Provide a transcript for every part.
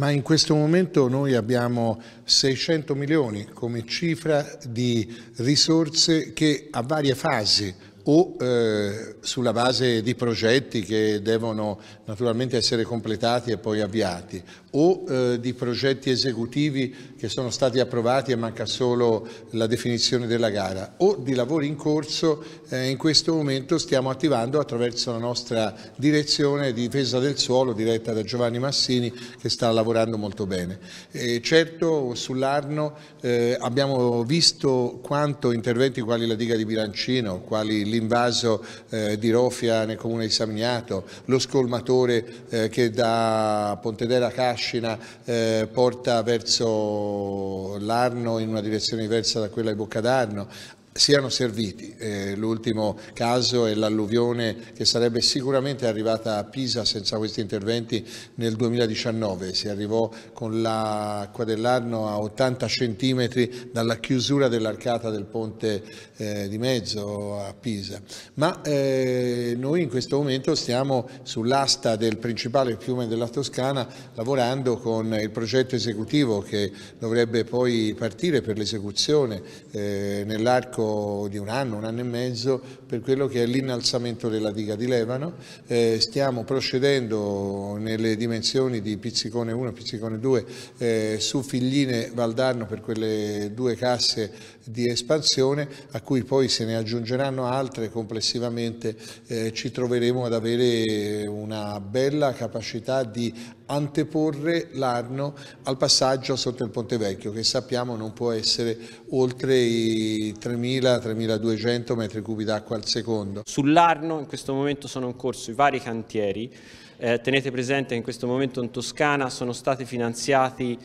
ma in questo momento noi abbiamo 600 milioni come cifra di risorse che a varie fasi o eh, sulla base di progetti che devono naturalmente essere completati e poi avviati, o eh, di progetti esecutivi che sono stati approvati e manca solo la definizione della gara, o di lavori in corso eh, in questo momento stiamo attivando attraverso la nostra direzione di difesa del suolo diretta da Giovanni Massini che sta lavorando molto bene. E certo sull'Arno eh, abbiamo visto quanto interventi quali la diga di Bilancino, quali l'invaso eh, di Rofia nel comune di Samignato, lo scolmatore eh, che da Pontedera Cascina eh, porta verso l'Arno in una direzione diversa da quella di Boccadarno, siano serviti. Eh, l'ultimo caso è l'alluvione che sarebbe sicuramente arrivata a Pisa senza questi interventi nel 2019. Si arrivò con l'acqua dell'anno a 80 centimetri dalla chiusura dell'arcata del ponte eh, di mezzo a Pisa. Ma eh, noi in questo momento stiamo sull'asta del principale fiume della Toscana lavorando con il progetto esecutivo che dovrebbe poi partire per l'esecuzione eh, nell'arco arco di un anno, un anno e mezzo, per quello che è l'innalzamento della diga di Levano. Eh, stiamo procedendo nelle dimensioni di Pizzicone 1 e Pizzicone 2 eh, su Figline Valdarno per quelle due casse di espansione, a cui poi se ne aggiungeranno altre complessivamente eh, ci troveremo ad avere una bella capacità di anteporre l'Arno al passaggio sotto il Ponte Vecchio, che sappiamo non può essere oltre i 3.000 3.000-3.200 metri cubi d'acqua al secondo. Sull'Arno in questo momento sono in corso i vari cantieri, eh, tenete presente che in questo momento in Toscana sono stati finanziati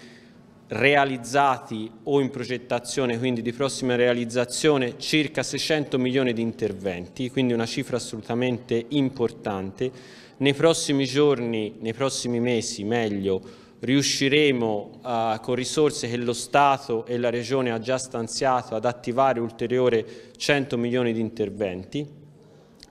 realizzati o in progettazione, quindi di prossima realizzazione, circa 600 milioni di interventi, quindi una cifra assolutamente importante. Nei prossimi giorni, nei prossimi mesi, meglio, riusciremo eh, con risorse che lo Stato e la Regione ha già stanziato ad attivare ulteriori 100 milioni di interventi,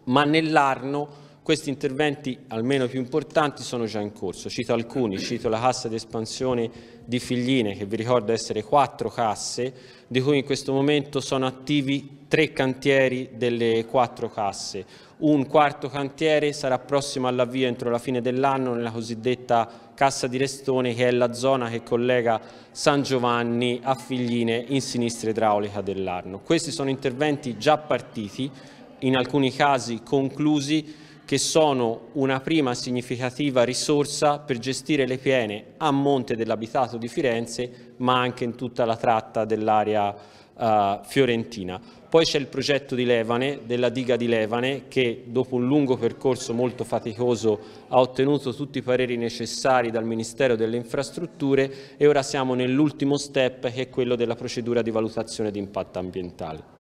ma nell'arno questi interventi, almeno più importanti, sono già in corso. Cito alcuni, cito la cassa di espansione di Figline, che vi ricordo essere quattro casse, di cui in questo momento sono attivi tre cantieri delle quattro casse. Un quarto cantiere sarà prossimo all'avvio entro la fine dell'anno nella cosiddetta Cassa di Restone, che è la zona che collega San Giovanni a Figline in sinistra idraulica dell'Arno. Questi sono interventi già partiti, in alcuni casi conclusi, che sono una prima significativa risorsa per gestire le piene a monte dell'abitato di Firenze, ma anche in tutta la tratta dell'area eh, fiorentina. Poi c'è il progetto di Levane, della diga di Levane, che dopo un lungo percorso molto faticoso ha ottenuto tutti i pareri necessari dal Ministero delle Infrastrutture e ora siamo nell'ultimo step che è quello della procedura di valutazione di impatto ambientale.